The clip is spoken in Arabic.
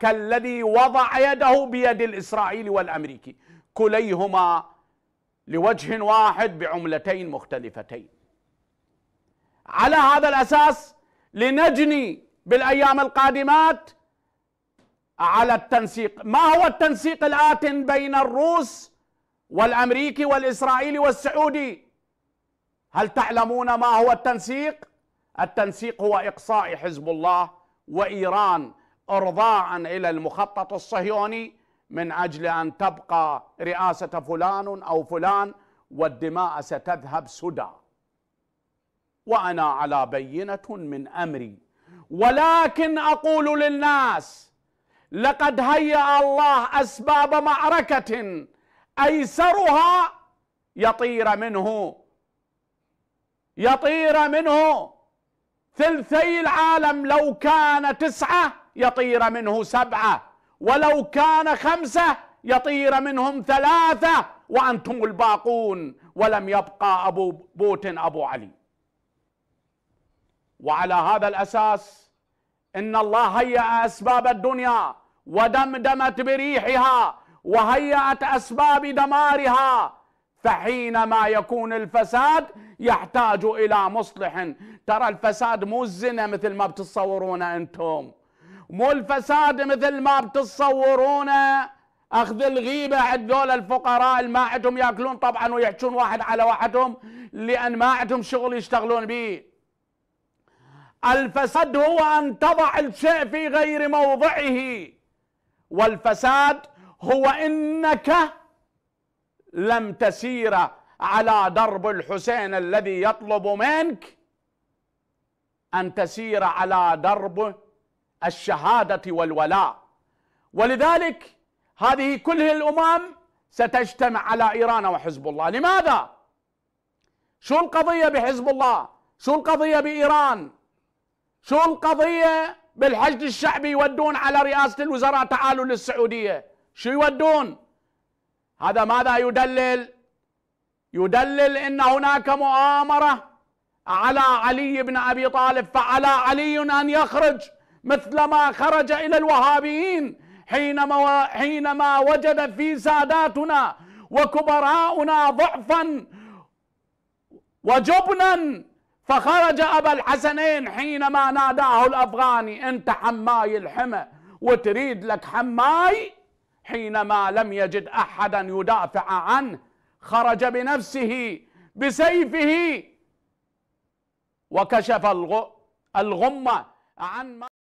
كالذي وضع يده بيد الإسرائيلي والأمريكي كليهما لوجه واحد بعملتين مختلفتين على هذا الأساس لنجني بالأيام القادمات على التنسيق ما هو التنسيق الآتن بين الروس والأمريكي والإسرائيلي والسعودي هل تعلمون ما هو التنسيق؟ التنسيق هو إقصاء حزب الله وإيران ارضاعا إلى المخطط الصهيوني من أجل أن تبقى رئاسة فلان أو فلان والدماء ستذهب سدى وأنا على بينة من أمري ولكن أقول للناس لقد هيأ الله أسباب معركة أيسرها يطير منه يطير منه ثلثي العالم لو كان تسعه يطير منه سبعة ولو كان خمسة يطير منهم ثلاثة وأنتم الباقون ولم يبقى أبو بوت أبو علي وعلى هذا الأساس إن الله هيأ أسباب الدنيا ودمدمت بريحها وهيأت أسباب دمارها فحينما يكون الفساد يحتاج إلى مصلح ترى الفساد مو الزنا مثل ما بتصورون أنتم مو الفساد مثل ما بتتصورونه اخذ الغيبه عند دول الفقراء اللي ما عندهم ياكلون طبعا ويحجون واحد على واحدهم لان ما عندهم شغل يشتغلون به الفساد هو ان تضع الشيء في غير موضعه والفساد هو انك لم تسير على درب الحسين الذي يطلب منك ان تسير على درب الشهادة والولاء ولذلك هذه كل الأمم ستجتمع على إيران وحزب الله لماذا؟ شو القضية بحزب الله؟ شو القضية بإيران؟ شو القضية بالحشد الشعبي يودون على رئاسة الوزراء تعالوا للسعودية شو يودون؟ هذا ماذا يدلل؟ يدلل أن هناك مؤامرة على علي بن أبي طالب فعلى علي أن يخرج مثلما خرج إلى الوهابيين حينما, حينما وجد في ساداتنا وكبراؤنا ضعفا وجبنا فخرج أبا الحسنين حينما ناداه الأفغاني أنت حماي الحمى وتريد لك حماي حينما لم يجد أحدا يدافع عنه خرج بنفسه بسيفه وكشف الغمة عن ما